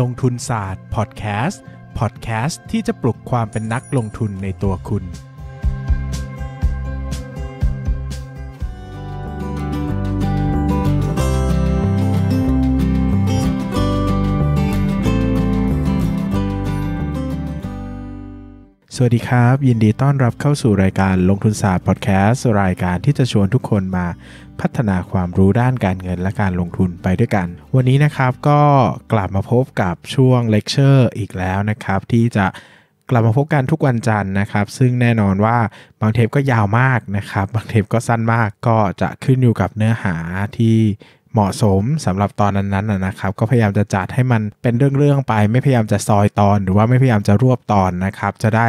ลงทุนศาสตร์พอดแคสต์พอดแคสต์ที่จะปลุกความเป็นนักลงทุนในตัวคุณวัสดีครับยินดีต้อนรับเข้าสู่รายการลงทุนศาสตร์พอดแคสต์รายการที่จะชวนทุกคนมาพัฒนาความรู้ด้านการเงินและการลงทุนไปด้วยกัน วันนี้นะครับก็กลับมาพบกับช่วงเลคเชอร์อีกแล้วนะครับที่จะกลับมาพบกันทุกวันจันทร์นะครับ ซึ่งแน่นอนว่าบางเทปก็ยาวมากนะครับบางเทปก็สั้นมากก็จะขึ้นอยู่กับเนื้อหาที่เหมาะสมสำหรับตอนนั้นๆนะครับก็พยายามจะจัดให้มันเป็นเรื่องๆไป ไม่พยายามจะซอยตอนหรือว่าไม่พยายามจะรวบตอนนะครับจะได้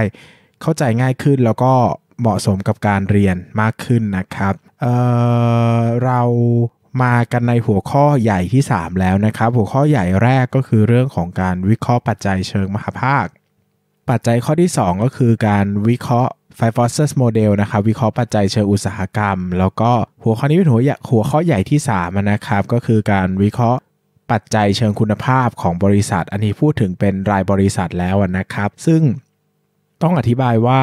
เข้าใจง่ายขึ้นแล้วก็เหมาะสมกับการเรียนมากขึ้นนะครับเเรามากันในหัวข้อใหญ่ที่ 3 แล้วนะครับ หัวข้อใหญ่แรกก็คือเรื่องของการวิเคราะห์ปัจจัยเชิงมหาภาค ปัจจัยข้อที่ 2 ก็คือการวิเคราะห์ Five Forces Model นะครับวิเคราะห์ปัจจัยเชิงอุตสาหกรรม แล้วก็หัวข้อนี้เป็นหัวหัวข้อใหญ่ที่3นะครับ ก็คือการวิเคราะห์ปัจจัยเชิงคุณภาพของบริษัทอันนี้พูดถึงเป็นรายบริษัทแล้วนะครับ ซึ่งต้องอธิบายว่า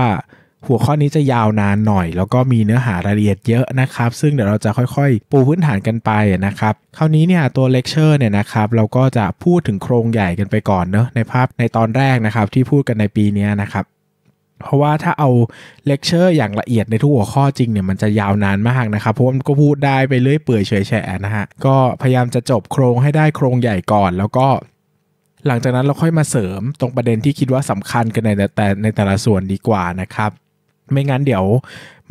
หัวข้อนี้จะยาวนานหน่อย แล้วก็มีเนื้อหารายละเอียดเยอะนะครับ ซึ่งเดี๋ยวเราจะค่อยๆปูพื้นฐานกันไปนะครับ คราวนี้เนี่ยตัวเลคเชอร์เนี่ยนะครับ เราก็จะพูดถึงโครงใหญ่กันไปก่อนเนอะในภาพในตอนแรกนะครับ ที่พูดกันในปีนี้นะครับเพราะว่าถ้าเอาเลคเชอร์อย่างละเอียดในทุกหัวข้อจริงเนี่ยมันจะยาวนานมากนะครับเพราะมันก็พูดได้ไปเรื่อยเปื่อยเฉยแฉะนะฮะ ก็พยายามจะจบโครงให้ได้โครงใหญ่ก่อนแล้วก็ หลังจากนั้นเราค่อยมาเสริมตรงประเด็นที่คิดว่าสำคัญกันในแต่ในแต่ละส่วนดีกว่านะครับ ไม่งั้นเดี๋ยว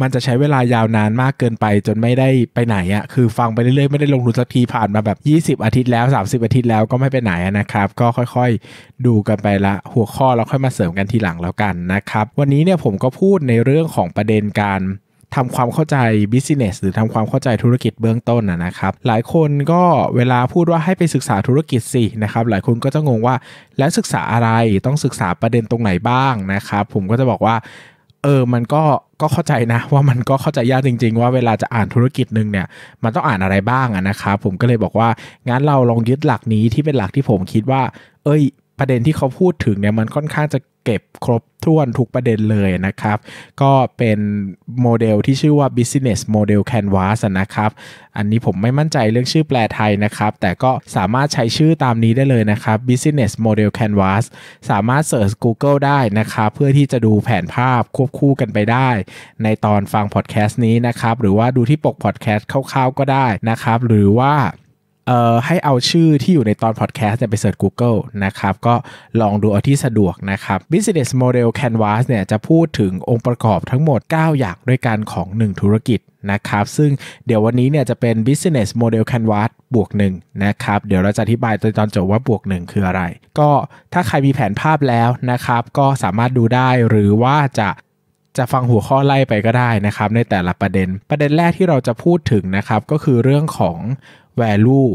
มันจะใช้เวลายาวนานมากเกินไปจนไม่ได้ไปไหนอะ่ะ คือฟังไปเรื่อยๆไม่ได้ลงทุนสักทีผ่านมาแบบ 20 อาทิตย์แล้ว 30 อาทิตย์แล้วก็ไม่ไปไหนนะครับ ก็ค่อยๆดูกันไปละหัวข้อแล้วค่อยมาเสริมกันทีหลังแล้วกันนะครับ วันนี้เนี่ยผมก็พูดในเรื่องของประเด็นการทำความเข้าใจ business หรือทำความเข้าใจธุรกิจเบื้องต้นนะครับ หลายคนก็เวลาพูดว่าให้ไปศึกษาธุรกิจสินะครับ หลายคนก็จะงงว่าแล้วศึกษาอะไรต้องศึกษาประเด็นตรงไหนบ้างนะครับ ผมก็จะบอกว่าเออ มันก็ ก็เข้าใจนะว่ามันก็เข้าใจยากจริงๆว่าเวลาจะอ่านธุรกิจหนึ่งเนี่ย มันต้องอ่านอะไรบ้างอะนะครับ ผมก็เลยบอกว่า งั้นเราลองยึดหลักนี้ที่เป็นหลักที่ผมคิดว่า เอ้ยประเด็นที่เขาพูดถึงเนี่ยมันค่อนข้างจะเก็บครบถ้วนทุกประเด็นเลยนะครับ ก็เป็นโมเดลที่ชื่อว่า business model canvas นะครับอันนี้ผมไม่มั่นใจเรื่องชื่อแปลไทยนะครับ แต่ก็สามารถใช้ชื่อตามนี้ได้เลยนะครับ business model canvas สามารถ search Google ได้นะครับเพื่อที่จะดูแผนภาพควบคู่กันไปได้ ในตอนฟังพอดแคสต์นี้นะครับ หรือว่าดูที่ปกพอดแคสต์คร่าวๆ ก็ได้นะครับหรือว่าเอ่อให้เอาชื่อที่อยู่ในตอนพอดแคสต์เนี่ยไปเสิร์ช Google นะครับก็ลองดูเอาที่สะดวกนะครับ Business Model Canvas เนี่ยจะพูดถึงองค์ประกอบทั้งหมด 9 อย่างด้วยกันของ 1 ธุรกิจนะครับซึ่งเดี๋ยววันนี้เนี่ยจะเป็น business model canvas บวกหนึ่งนะครับ เดี๋ยวเราจะอธิบายตอนจบว่าบวกหนึ่งคืออะไรก็ถ้าใครมีแผนภาพแล้วนะครับ ก็สามารถดูได้หรือว่าจะจะฟังหัวข้อไล่ไปก็ได้นะครับ ในแต่ละประเด็นประเด็นแรกที่เราจะพูดถึงนะครับ ก็คือเรื่องของ value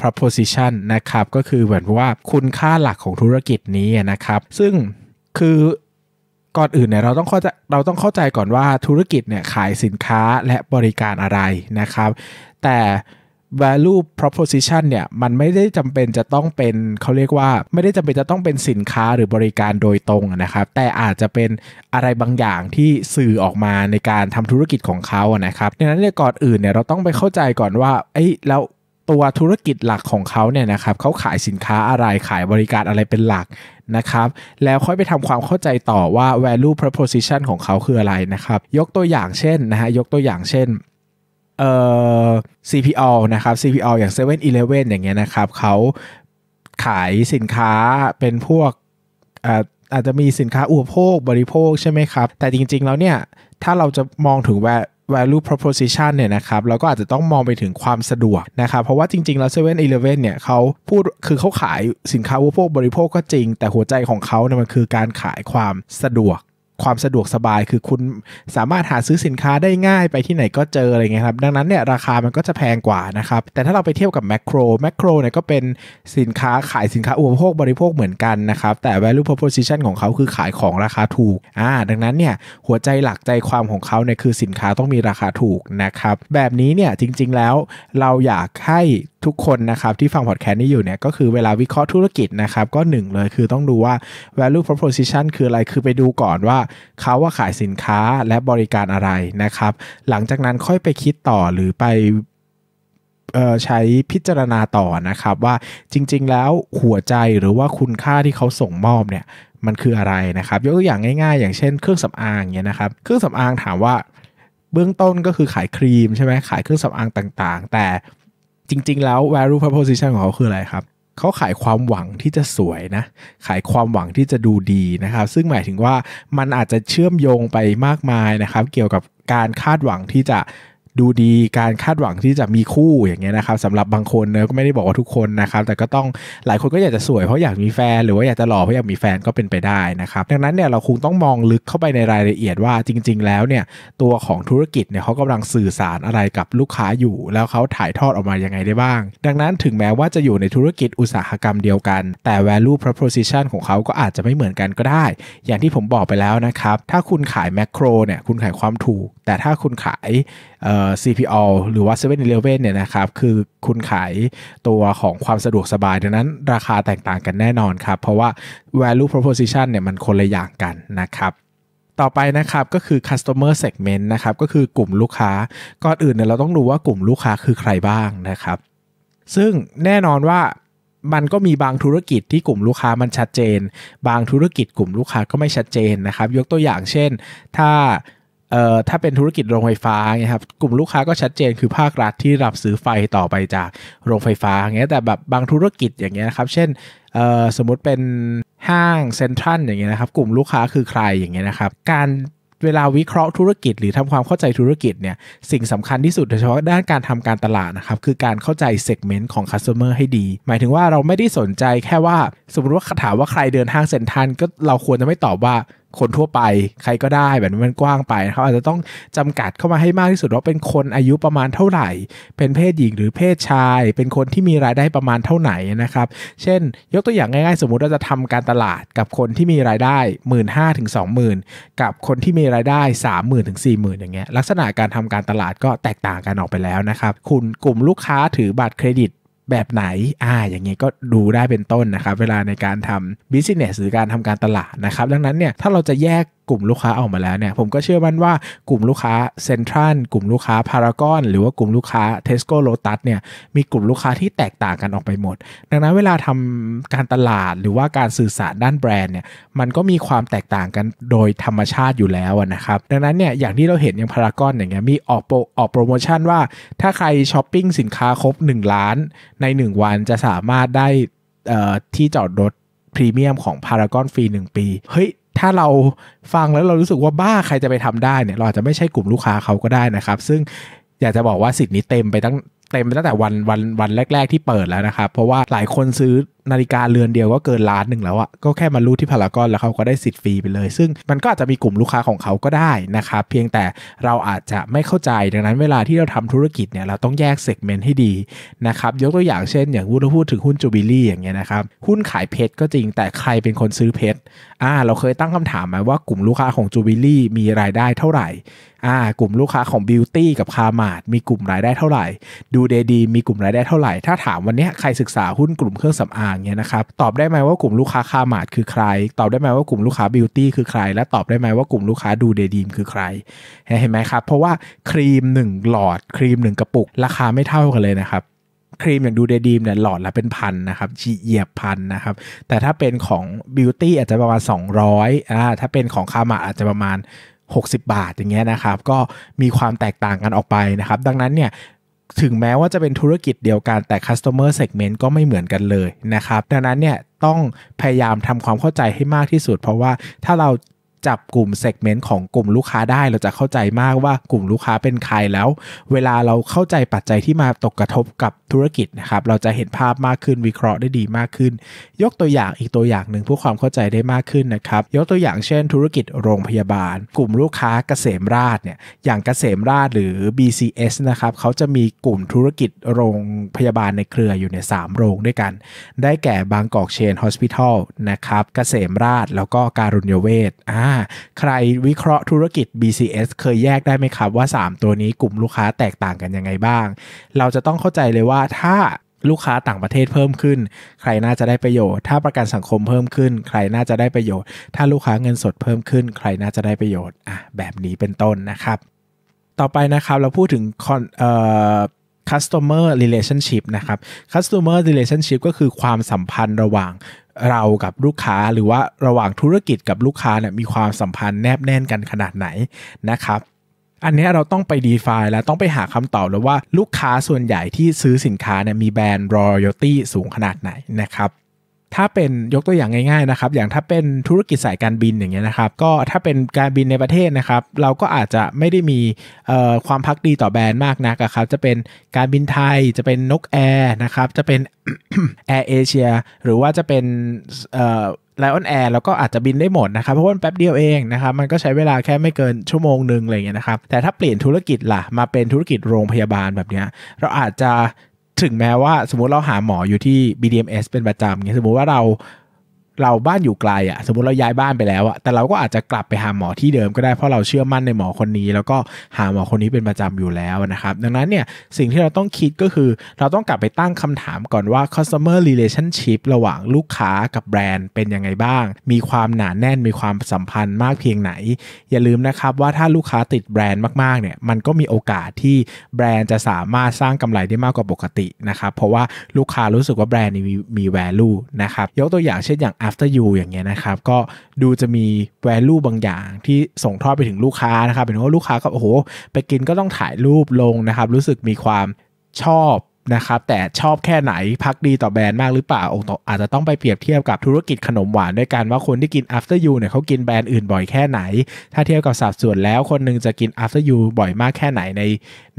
proposition นะครับ ก็คือเหมือนว่าคุณค่าหลักของธุรกิจนี้นะครับ ซึ่งคือก่อนอื่นเนี่ยเราต้องเข้าใจเราต้องเข้าใจก่อนว่าธุรกิจเนี่ยขายสินค้าและบริการอะไรนะครับ แต่ value proposition เนี่ยมันไม่ได้จำเป็นจะต้องเป็นเขาเรียกว่าไม่ได้จำเป็นจะต้องเป็นสินค้าหรือบริการโดยตรงนะครับแต่อาจจะเป็นอะไรบางอย่างที่สื่อออกมาในการทำธุรกิจของเขานะครับดังนั้นเนี่ยก่อนอื่นเนี่ยเราต้องไปเข้าใจก่อนว่าไอ้แล้วตัวธุรกิจหลักของเขาเนี่ยนะครับเขาขายสินค้าอะไรขายบริการอะไรเป็นหลักนะครับแล้วค่อยไปทำความเข้าใจต่อว่า value proposition ของเขาคืออะไรนะครับยกตัวอย่างเช่นนะฮะยกตัวอย่างเช่นเอ่อ CPO นะครับ CPO อย่าง7 e เ e ่ e ออย่างเงี้ยนะครับเขาขายสินค้าเป็นพวกอาอาจจะมีสินค้าอุปโภค บริโภคใช่ไหมครับ แต่จริงๆแล้วเนี่ยถ้าเราจะมองถึง value proposition เนี่ยนะครับเราก็อาจจะต้องมองไปถึงความสะดวกนะครับ เพราะว่าจริงๆแล้ว7 e เ e ่ e อเนี่ยเขาพูดคือเขาขายสินค้าอุปโภค บริโภคก็จริง แต่หัวใจของเขาเนี่ยมันคือการขายความสะดวกความสะดวกสบายคือคุณสามารถหาซื้อสินค้าได้ง่ายไปที่ไหนก็เจออะไรเงี้ยครับดังนั้นเนี่ยราคามันก็จะแพงกว่านะครับ แต่ถ้าเราไปเทียบกับแมคโครแมคโครเนี่ยก็เป็นสินค้าขายสินค้าอุปโภคบริโภคเหมือนกันนะครับแต่ value proposition ของเขาคือขายของราคาถูกอ่าดังนั้นเนี่ยหัวใจหลักใจความของเขาเนี่ยคือสินค้าต้องมีราคาถูกนะครับแบบนี้เนี่ยจริงๆแล้วเราอยากให้ทุกคนนะครับที่ฟังพอดแคสต์นี้อยู่เนี่ยก็คือเวลาวิเคราะห์ธุรกิจนะครับก็หนึ่งเลย คือต้องดูว่า value proposition คืออะไรคือไปดูก่อนว่าเขาว่าขายสินค้าและบริการอะไรนะครับหลังจากนั้นค่อยไปคิดต่อหรือไปใช้พิจารณาต่อนะครับว่าจริงๆ แล้วหัวใจหรือว่าคุณค่าที่เขาส่งมอบเนี่ยมันคืออะไรนะครับยกตัวอย่างง่ายๆ อย่างเช่นเครื่องสำอางเนี่ยนะครับเครื่องสำอางถามว่า เบื้องต้นก็คือขายครีมใช่ไหมขายเครื่องสำอางต่างๆ แต่จริงๆ แล้ว value proposition ของเขาคืออะไรครับ เขาขายความหวังที่จะสวยนะ ขายความหวังที่จะดูดีนะครับ ซึ่งหมายถึงว่ามันอาจจะเชื่อมโยงไปมากมายนะครับ เกี่ยวกับการคาดหวังที่จะดูดีการคาดหวังที่จะมีคู่อย่างเงี้ยนะครับสำหรับบางคนเนะก็ไม่ได้บอกว่าทุกคนนะครับ แต่ก็ต้องหลายคนก็อยากจะสวยเพราะอยากมีแฟน หรือว่าอยากจะหล่อเพราะอยากมีแฟนก็เป็นไปได้นะครับ ดังนั้นเนี่ยเราคงต้องมองลึกเข้าไปในรายละเอียดว่าจริง ๆ แล้วเนี่ยตัวของธุรกิจเนี่ยเขากำลังสื่อสารอะไรกับลูกค้าอยู่ แล้วเขาถ่ายทอดออกมายังไงได้บ้าง ดังนั้นถึงแม้ว่าจะอยู่ในธุรกิจอุตสาหกรรมเดียวกัน แต่ value proposition ของเขาก็อาจจะไม่เหมือนกันก็ได้ อย่างที่ผมบอกไปแล้วนะครับถ้าคุณขายแมคโครเนี่ยคุณขายความถูกแต่ถ้าคุณขายเอ่ออ CPO หรือว่า7 e เ e ่ e อเนี่ยนะครับ คือคุณขายตัวของความสะดวกสบาย ดังนั้นราคาแตกต่างกันแน่นอนครับ เพราะว่า value proposition เนี่ยมันคนละอย่างกันนะครับ ต่อไปนะครับก็คือ customer segment นะครับ ก็คือกลุ่มลูกค้า ก่อนอื่นเนี่ยเราต้องรู้ว่ากลุ่มลูกค้าคือใครบ้างนะครับ ซึ่งแน่นอนว่ามันก็มีบางธุรกิจที่กลุ่มลูกค้ามันชัดเจน บางธุรกิจกลุ่มลูกค้าก็ไม่ชัดเจนนะครับ ยกตัวอย่างเช่น ถ้าเอ่อถ้าเป็นธุรกิจโรงไฟฟ้าเงี้ยครับกลุ่มลูกค้าก็ชัดเจนคือภาครัฐที่รับซื้อไฟต่อไปจากโรงไฟฟ้าเงี้ยแต่แบบบางธุรกิจอย่างเงี้ยครับเช่นเอ่อสมมติเป็นห้างเซ็นทรัลอย่างเงี้ยนะครับกลุ่มลูกค้าคือใครอย่างเงี้ยนะครับการเวลาวิเคราะห์ธุรกิจหรือทำความเข้าใจธุรกิจเนี่ยสิ่งสำคัญที่สุดโดยเฉพาะด้านการทำการตลาดนะครับคือการเข้าใจเซกเมนต์ของคัสเตอร์เมอร์ให้ดี หมายถึงว่าเราไม่ได้สนใจแค่ว่า สมมติว่าถามว่าใครเดินห้างเซ็นทรัลก็เราควรจะไม่ตอบว่าคนทั่วไปใครก็ได้แบบมันกว้างไปเขาอาจจะต้องจำกัดเข้ามาให้มากที่สุดว่าเป็นคนอายุประมาณเท่าไหร่ เป็นเพศหญิงหรือเพศชาย เป็นคนที่มีรายได้ประมาณเท่าไหร่นะครับเช่น ยกตัวอย่างง่าย ๆ สมมุติเราจะทำการตลาดกับคนที่มีรายได้หมื่นห้าถึงสองหมื่นกับคนที่มีรายได้สามหมื่นถึงสี่หมื่นอย่างเงี้ยลักษณะการทำการตลาดก็แตกต่างกันออกไปแล้วนะครับคุณกลุ่มลูกค้าถือบัตรเครดิตแบบไหน อ่า อย่างเงี้ยก็ดูได้เป็นต้นนะครับ เวลาในการทำ business หรือการทำการตลาดนะครับ ดังนั้นเนี่ย ถ้าเราจะแยกกลุ่มลูกค้าออกมาแล้วเนี่ย ผมก็เชื่อมั่นว่ากลุ่มลูกค้าเซ็นทรัล กลุ่มลูกค้าพารากอน หรือว่ากลุ่มลูกค้าเทสโก้โลตัสเนี่ย มีกลุ่มลูกค้าที่แตกต่างกันออกไปหมด ดังนั้นเวลาทำการตลาดหรือว่าการสื่อสารด้านแบรนด์เนี่ย มันก็มีความแตกต่างกันโดยธรรมชาติอยู่แล้วนะครับ ดังนั้นเนี่ย อย่างที่เราเห็นอย่างพารากอน อย่างเงี้ย มีออกโปรออกโปรโมชั่นว่า ถ้าใครช้อปปิ้งสินค้าครบ1 ล้านใน 1 วันจะสามารถได้ที่จอดรถพรีเมียมของพารากอนฟรีหนึ่งปี เฮ้ย ถ้าเราฟังแล้วเรารู้สึกว่าบ้าใครจะไปทำได้ เนี่ย เรา อาจจะ ไม่ ใช่กลุ่มลูกค้าเขาก็ได้ นะ ครับ ซึ่งอยากจะบอกว่าสิทธิ์ นี้ เต็มไปตั้งเต็มไปตั้งแต่วันวันวันแรก ๆ ที่เปิดแล้วนะครับ เพราะว่าหลายคนซื้อนาฬิกาเรือนเดียวก็เกินล้านหนึ่งแล้วอะก็แค่มารู้ที่พารากอนแล้วเขาก็ได้สิทธิ์ฟรีไปเลย ซึ่งมันก็อาจจะมีกลุ่มลูกค้าของเขาก็ได้นะครับ เพียงแต่เราอาจจะไม่เข้าใจ ดังนั้นเวลาที่เราทำธุรกิจเนี่ย เราต้องแยกเซกเมนต์ให้ดีนะครับ ยกตัวอย่างเช่น อย่างวุ้นพูดถึงหุ้นจูบิลี่อย่างเงี้ยนะครับ หุ้นขายเพชรก็จริงแต่ใครเป็นคนซื้อเพชร อ่า เราเคยตั้งคำถามไหมว่ากลุ่มลูกค้าของจูบิลี่มีรายได้เท่าไหร่ อ่า กลุ่มลูกค้าของบิวตี้กับคาร์มาดมีกลุ่มรายได้เท่าไหร่ ดูเดดี มีกลุ่มรายได้เท่าไหร่ถ้าถามวันนี้ใครศึกษาหุ้นกลุ่มเครื่องสำอาดเงี้ยนะครับตอบได้ไหมว่ากลุ่มลูกค้าคามาดคือใคร ตอบได้ไหมว่ากลุ่มลูกค้าบิวตี้คือใคร และตอบได้ไหมว่ากลุ่มลูกค้าดูเดดีมคือใคร เห็นไหมครับเพราะว่าครีม 1 หลอด ครีม 1 กระปุกราคาไม่เท่ากันเลยนะครับครีมอย่างดูเดดีมเนี่ยหลอดละเป็นพันนะครับฉีเหยียบพันนะครับแต่ถ้าเป็นของบิวตี้อาจจะประมาณ 200อ่าถ้าเป็นของคามาอาจจะประมาณ 60 บาท อย่างเงี้ยนะครับก็มีความแตกต่างกันออกไปนะครับดังนั้นเนี่ยถึงแม้ว่าจะเป็นธุรกิจเดียวกันแต่ customer segment ก็ไม่เหมือนกันเลยนะครับ ดังนั้นเนี่ย ต้องพยายามทำความเข้าใจให้มากที่สุด เพราะว่าถ้าเราจับกลุ่มเซกเมนต์ของกลุ่มลูกค้าได้ เราจะเข้าใจมากว่ากลุ่มลูกค้าเป็นใครแล้ว เวลาเราเข้าใจปัจจัยที่มาตกกระทบกับธุรกิจนะครับ เราจะเห็นภาพมากขึ้นวิเคราะห์ได้ดีมากขึ้น ยกตัวอย่างอีกตัวอย่างหนึ่งเพื่อความเข้าใจได้มากขึ้นนะครับ ยกตัวอย่างเช่น ธุรกิจโรงพยาบาล กลุ่มลูกค้าเกษมราชเนี่ยอย่างเกษมราชหรือ BCS นะครับเขาจะมีกลุ่มธุรกิจโรงพยาบาลในเครืออยู่ใน 3 โรงด้วยกัน ได้แก่บางกอกเชนฮอสพิทอลนะครับ เกษมราชแล้วก็การุณยเวชอ่าใครวิเคราะห์ธุรกิจ BCS เคยแยกได้ไหมครับว่า 3 ตัวนี้กลุ่มลูกค้าแตกต่างกันยังไงบ้าง เราจะต้องเข้าใจเลยว่าถ้าลูกค้าต่างประเทศเพิ่มขึ้น ใครน่าจะได้ประโยชน์ ถ้าประกันสังคมเพิ่มขึ้น ใครน่าจะได้ประโยชน์ ถ้าลูกค้าเงินสดเพิ่มขึ้น ใครน่าจะได้ประโยชน์อ่ะแบบนี้เป็นต้นนะครับต่อไปนะครับเราพูดถึงคอนเอ่อ customer relationship นะครับ customer relationship ก็คือความสัมพันธ์ระหว่างเรากับลูกค้าหรือว่าระหว่างธุรกิจกับลูกค้าเนี่ยมีความสัมพันธ์แนบแน่นกันขนาดไหนนะครับ อันนี้เราต้องไปดีฟายแล้วต้องไปหาคำตอบแล้วว่าลูกค้าส่วนใหญ่ที่ซื้อสินค้าเนี่ยมีแบรนด์รอยัลตี้สูงขนาดไหนนะครับถ้าเป็นยกตัวอย่างง่ายๆนะครับ อย่างถ้าเป็นธุรกิจสายการบินอย่างเงี้ยนะครับ ก็ถ้าเป็นการบินในประเทศนะครับ เราก็อาจจะไม่ได้มีความพักดีต่อแบรนด์มากนักครับ จะเป็นการบินไทย จะเป็นนกแอร์นะครับ จะเป็นแอร์เอเชียหรือว่าจะเป็นไลออนแอร์แล้วก็อาจจะบินได้หมดนะครับเพราะว่าแป๊บเดียวเองนะครับ มันก็ใช้เวลาแค่ไม่เกินชั่วโมงหนึ่งอะไรเงี้ยนะครับ แต่ถ้าเปลี่ยนธุรกิจล่ะมาเป็นธุรกิจโรงพยาบาลแบบเนี้ยเราอาจจะถึงแม้ว่าสมมติเราหาหมออยู่ที่ BDMS เป็นประจำเงี้ยสมมติว่าเราเราบ้านอยู่ไกลอะสมมติเราย้ายบ้านไปแล้วอะแต่เราก็อาจจะกลับไปหาหมอที่เดิมก็ได้เพราะเราเชื่อมั่นในหมอคนนี้แล้วก็หาหมอคนนี้เป็นประจำอยู่แล้วนะครับดังนั้นเนี่ยสิ่งที่เราต้องคิดก็คือ เราต้องกลับไปตั้งคำถามก่อนว่า customer relationship ระหว่างลูกค้ากับแบรนด์เป็นยังไงบ้าง มีความหนาแน่นมีความสัมพันธ์มากเพียงไหน อย่าลืมนะครับว่าถ้าลูกค้าติดแบรนด์มากๆเนี่ยมันก็มีโอกาสที่แบรนด์จะสามารถสร้างกำไรได้มากกว่าปกตินะครับเพราะว่าลูกค้ารู้สึกว่าแบรนด์มีมี value นะครับยกตัวอย่างเช่นอย่าง after you อย่างเงี้ยนะครับก็ดูจะมี value บางอย่างที่ส่งทอดไปถึงลูกค้านะครับเป็นว่าลูกค้าก็โอ้โห ไปกินก็ต้องถ่ายรูปลงนะครับ รู้สึกมีความชอบนะครับแต่ชอบแค่ไหนพักดีต่อแบรนด์มากหรือเปล่าองค์อาจจะต้องไปเปรียบเทียบกับธุรกิจขนมหวานด้วยกันว่าคนที่กิน after you เนี่ยเขากินแบรนด์อื่นบ่อยแค่ไหน ถ้าเทียบกับสัดส่วน แล้วคนนึงจะกิน after you บ่อยมากแค่ไหนใน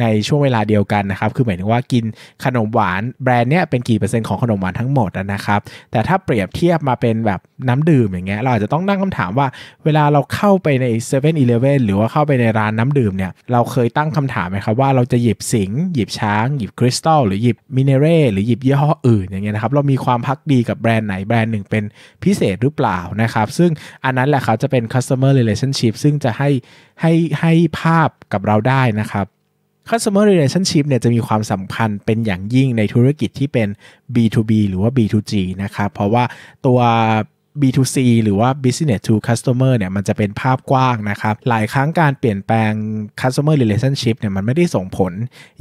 ในช่วงเวลาเดียวกันนะครับคือหมายถึงว่ากินขนมหวานแบรนด์เนี้ยเป็นกี่เปอร์เซ็นต์ของขนมหวานทั้งหมดนะครับแต่ถ้าเปรียบเทียบมาเป็นแบบน้ำดื่มอย่างเงี้ยเราอาจจะต้องนั่งคำถามว่า เวลาเราเข้าไปใน7 e เ e ่ e อหรือว่าเข้าไปในร้านน้ำดื่มเนี่ยเราเคยตั้งคำถามไหมครับว่าเราจะหยิบสิง หยิบช้างหยิบคริสตัลรือหยิบมิเนเร่หรือหยิบยี่ห้ออื่น อย่างเงี้ยนะครับ เรามีความพักดีกับแบรนด์ไหนแบรนด์หนึ่งเป็นพิเศษหรือเปล่านะครับ ซึ่งอันนั้นแหละครับจะเป็น customer relationship ซึ่งจะให้ให้ให้ภาพกับเราได้นะครับ customer relationship เนี่ยจะมีความสำคัญเป็นอย่างยิ่งในธุรกิจที่เป็น B2B หรือว่า B2G นะครับ เพราะว่าตัว B2C หรือว่า Business to Customer เนี่ยมันจะเป็นภาพกว้างนะครับ หลายครั้งการเปลี่ยนแปลง Customer Relationship เนี่ยมันไม่ได้ส่งผล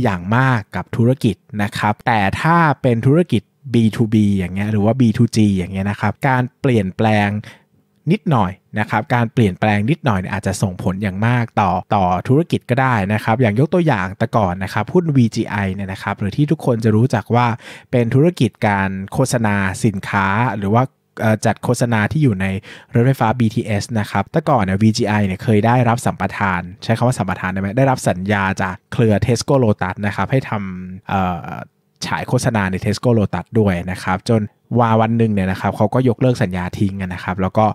อย่างมากกับธุรกิจนะครับ แต่ถ้าเป็นธุรกิจ B2B อย่างเงี้ยหรือว่า B2G อย่างเงี้ยนะครับ การเปลี่ยนแปลงนิดหน่อยนะครับ การเปลี่ยนแปลงนิดหน่อยอาจจะส่งผลอย่างมากต่อต่อธุรกิจก็ได้นะครับ อย่างยกตัวอย่างแต่ก่อนนะครับหุ้น VGI เนี่ยนะครับ หรือที่ทุกคนจะรู้จักว่า เป็นธุรกิจการโฆษณาสินค้าหรือว่าจัดโฆษณาที่อยู่ในรถไฟฟ้า BTS นะครับแต่ก่อนเนี่ย VGI เนี่ยเคยได้รับสัมปทานใช้คำว่าสัมปทานได้ไหมได้รับสัญญาจากเครือ Tesco Lotus นะครับให้ทำ ฉายโฆษณาใน Tesco Lotus ด้วยนะครับจนวาวันหนึ่งเนี่ยนะครับเขาก็ยกเลิกสัญญาทิ้งนะครับแล้วก็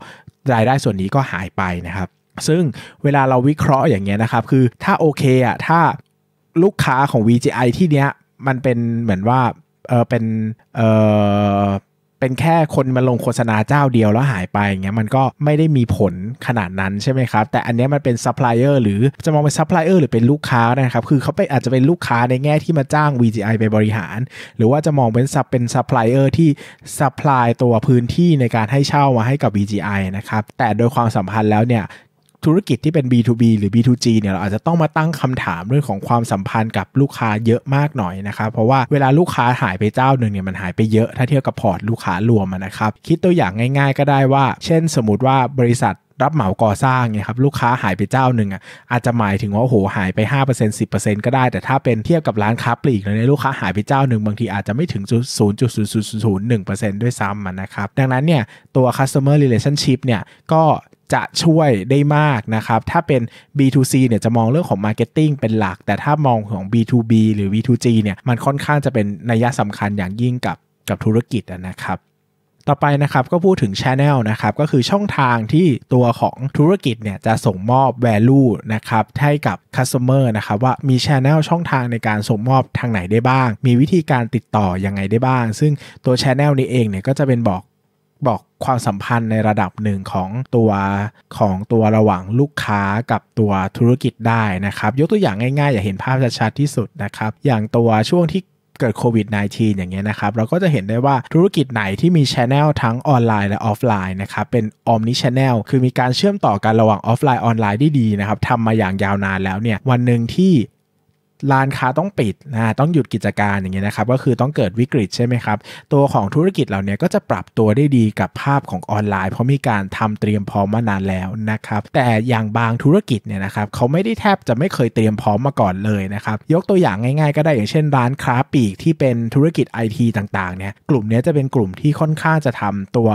รายได้ส่วนนี้ก็หายไปนะครับ ซึ่งเวลาเราวิเคราะห์อย่างเงี้ยนะครับ คือถ้าโอเคอ่ะถ้าลูกค้าของ VGI ที่เนี้ยมันเป็นเหมือนว่าเออเป็นเออเป็นแค่คนมาลงโฆษณาเจ้าเดียวแล้วหายไปอย่างเงี้ยมันก็ไม่ได้มีผลขนาดนั้นใช่ไหมครับแต่อันนี้มันเป็นซัพพลายเออร์หรือจะมองเป็นซัพพลายเออร์หรือเป็นลูกค้านะครับคือเขาไปอาจจะเป็นลูกค้าในแง่ที่มาจ้าง VGI ไปบริหาร หรือว่าจะมองเป็นซับเป็นซัพพลายเออร์ที่ซัพพลายตัวพื้นที่ในการให้เช่ามาให้กับ VGI นะครับแต่โดยความสัมพันธ์แล้วเนี่ยธุรกิจที่เป็น B2B หรือ B2G เนี่ยเราอาจจะต้องมาตั้งคำถามเรื่องของความสัมพันธ์กับลูกค้าเยอะมากหน่อยนะครับเพราะว่าเวลาลูกค้าหายไปเจ้าหนึ่งเนี่ยมันหายไปเยอะถ้าเทียบกับพอร์ตลูกค้ารวมนะครับคิดตัวอย่างง่าย ๆก็ได้ว่า เช่นสมมติว่าบริษัทรับเหมาก่อสร้างไนครับลูกค้าหายไปเจ้าหนึ่งอ่ะอาจจะหมายถึงว่าโหหายไป 5% 10%ก็ได้แต่ถ้าเป็นเทียบกับร้านค้าปลีกเนี่ยลูกค้าหายไปเจ้าหนึ่งบางทีอาจจะไม่ถึง0.0001%ด้วยซ้ำนะครับดังนั้นเนี่ยตัว customer relationship เนี่ยก็จะช่วยได้มากนะครับ ถ้าเป็น B2C เนี่ยจะมองเรื่องของ Marketing เป็นหลัก แต่ถ้ามองของ B2B หรือ B2G เนี่ยมันค่อนข้างจะเป็นนัยสำคัญอย่างยิ่งกับกับธุรกิจนะครับต่อไปนะครับก็พูดถึง Channel นะครับก็คือช่องทางที่ตัวของธุรกิจเนี่ยจะส่งมอบ Value นะครับให้กับ Customer นะครับว่ามี Channel ช่องทางในการส่งมอบทางไหนได้บ้าง มีวิธีการติดต่ออยังไงได้บ้าง ซึ่งตัว Channel นี้เองเนี่ยก็จะเป็นบอกบอกความสัมพันธ์ในระดับหนึ่งของตัวของตัวระหว่างลูกค้ากับตัวธุรกิจได้นะครับ ยกตัวอย่างง่ายๆอย่าเห็นภาพชัดที่สุดนะครับอย่างตัวช่วงที่เกิดโควิด -19 อย่างเงี้ยนะครับ เราก็จะเห็นได้ว่าธุรกิจไหนที่มีช n e l ทั้งออนไลน์และออฟไลน์นะครับเป็นออมนิช n e l คือมีการเชื่อมต่อกันระหว่างออฟไลน์ออนไลน์ได้ดีนะครับทำมาอย่างยาวนานแล้วเนี่ยวันหนึ่งที่ร้านค้าต้องปิดนะต้องหยุดกิจการอย่างเงี้ยนะครับ ก็คือต้องเกิดวิกฤตใช่ไหมครับ ตัวของธุรกิจเหล่านี้ก็จะปรับตัวได้ดีกับภาพของออนไลน์เพราะมีการทำเตรียมพร้อมมานานแล้วนะครับ แต่อย่างบางธุรกิจเนี่ยนะครับเขาไม่ได้แทบจะไม่เคยเตรียมพร้อมมาก่อนเลยนะครับ ยกตัวอย่างง่ายๆ ก็ได้อย่างเช่นร้านค้าปีกที่เป็นธุรกิจ IT ต่างๆเนี่ย กลุ่มนี้จะเป็นกลุ่มที่ค่อนข้างจะทำตัว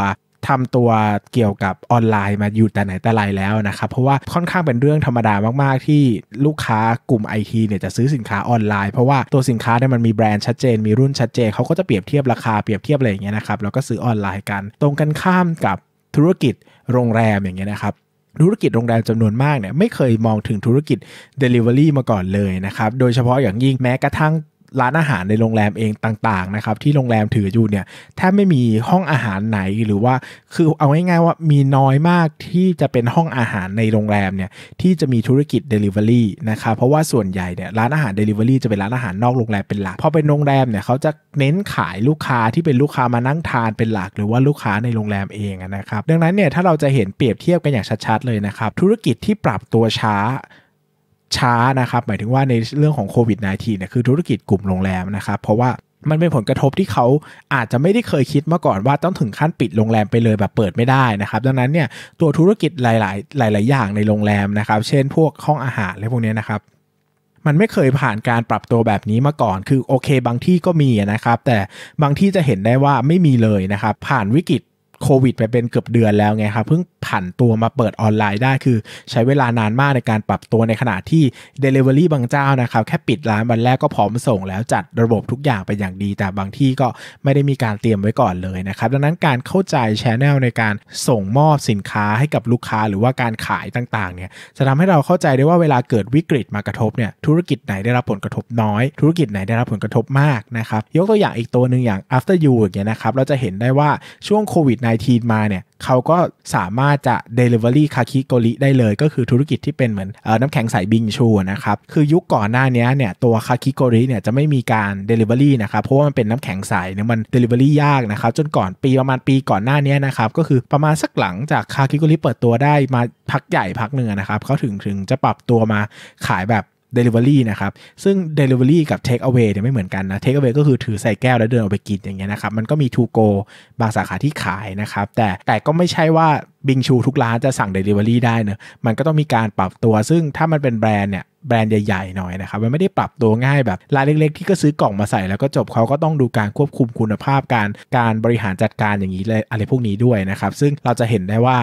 ทำตัวเกี่ยวกับออนไลน์มาอยู่แต่ไหนแต่ไรแล้วนะครับ เพราะว่าค่อนข้างเป็นเรื่องธรรมดามาก ๆ ที่ลูกค้ากลุ่มไอทีเนี่ยจะซื้อสินค้าออนไลน์เพราะว่าตัวสินค้าเนี่ยมันมีแบรนด์ชัดเจนมีรุ่นชัดเจนเขาก็จะเปรียบเทียบราคาเปรียบเทียบอะไรอย่างเงี้ยนะครับแล้วก็ซื้อออนไลน์กัน ตรงกันข้ามกับธุรกิจโรงแรมอย่างเงี้ยนะครับธุรกิจโรงแรมจำนวนมากเนี่ยไม่เคยมองถึงธุรกิจ Delivery มาก่อนเลยนะครับโดยเฉพาะอย่างยิ่งแม้กระทั่งร้านอาหารในโรงแรมเองต่างๆนะครับที่โรงแรมถืออยู่เนี่ยแทบไม่มีห้องอาหารไหนหรือว่าคือเอาง่ายๆว่ามีน้อยมากที่จะเป็นห้องอาหารในโรงแรมเนี่ยที่จะมีธุรกิจ Delivery นะครับเพราะว่าส่วนใหญ่เนี่ยร้านอาหาร Delivery จะเป็นร้านอาหารนอกโรงแรมเป็นหลักพอเป็นโรงแรมเนี่ยเขาจะเน้นขายลูกค้าที่เป็นลูกค้ามานั่งทานเป็นหลัก หรือว่าลูกค้าในโรงแรมเองนะครับดังนั้นเนี่ยถ้าเราจะเห็นเปรียบเทียบกันอย่างชัดๆเลยนะครับธุรกิจที่ปรับตัวช้าช้านะครับหมายถึงว่าในเรื่องของโควิด -19 เนี่ยคือธุรกิจกลุ่มโรงแรมนะครับเพราะว่ามันเป็นผลกระทบที่เขาอาจจะไม่ได้เคยคิดมาก่อนว่าต้องถึงขั้นปิดโรงแรมไปเลยแบบเปิดไม่ได้นะครับดังนั้นเนี่ยตัวธุรกิจหลายๆ หลายๆอย่างในโรงแรมนะครับเช่น พวกห้องอาหารอะไรพวกนี้นะครับมันไม่เคยผ่านการปรับตัวแบบนี้มาก่อน คือโอเคบางที่ก็มีนะครับแต่บางที่จะเห็นได้ว่าไม่มีเลยนะครับผ่านวิกฤตโควิดไปเป็นเกือบเดือนแล้วไงครับเพิ่งผันตัวมาเปิดออนไลน์ได้คือใช้เวลานานมากในการปรับตัวในขณะที่ Delivery บางเจ้านะครับแค่ปิดร้านวันแรกก็พร้อมส่งแล้วจัดระบบทุกอย่างไปอย่างดี แต่บางที่ก็ไม่ได้มีการเตรียมไว้ก่อนเลยนะครับดังนั้นการเข้าใจชแนลในการส่งมอบสินค้าให้กับลูกค้าหรือว่าการขายต่างๆเนี่ยจะทำให้เราเข้าใจได้ว่าเวลาเกิดวิกฤตมากระทบเนี่ยธุรกิจไหนได้รับผลกระทบน้อย ธุรกิจไหนได้รับผลกระทบมากนะครับยกตัวอย่างอีกตัวหนึ่งอย่าง after you อย่างเงี้ยนะครับเราจะเห็นได้ว่าช่วงโควิด -19 มาเนี่ยเขาก็สามารถจะ Delivery คาคิโกริได้เลยก็คือธุรกิจที่เป็นเหมือนน้ำแข็งใสบิงชูนะครับคือยุคก่อนหน้านี้เนี่ยตัวคาคิโกริเนี่ยจะไม่มีการ Delivery นะครับเพราะว่ามันเป็นน้ำแข็งใสเนี่ยมัน Delivery ยากนะครับจนก่อนปีประมาณปีก่อนหน้านี้นะครับก็คือประมาณสักหลังจากคาคิโกริเปิดตัวได้มาพักใหญ่พักหนึ่งนะครับเขาถึงถึงจะปรับตัวมาขายแบบ Delivery นะครับ ซึ่ง Delivery กับ Take Away เนี่ยไม่เหมือนกันนะ Take Away ก็คือถือใส่แก้วแล้วเดินออกไปกิน อย่างเงี้ยนะครับ มันก็มี To Go บางสาขาที่ขายนะครับ แต่แต่ก็ไม่ใช่ว่าบิงชูทุกร้านจะสั่ง Delivery ได้เนอะ มันก็ต้องมีการปรับตัว ซึ่งถ้ามันเป็นแบรนด์เนี่ยแบรนด์ใหญ่ๆ หน่อยนะครับ มันไม่ได้ปรับตัวง่ายแบบร้านเล็กๆ ที่ก็ซื้อกล่องมาใส่แล้วก็จบเขาก็ต้องดูการควบคุมคุณภาพการ การบริหารจัดการอย่างนี้อะไรพวกนี้ด้วยนะครับ ซึ่งเราจะเห็นได้ว่า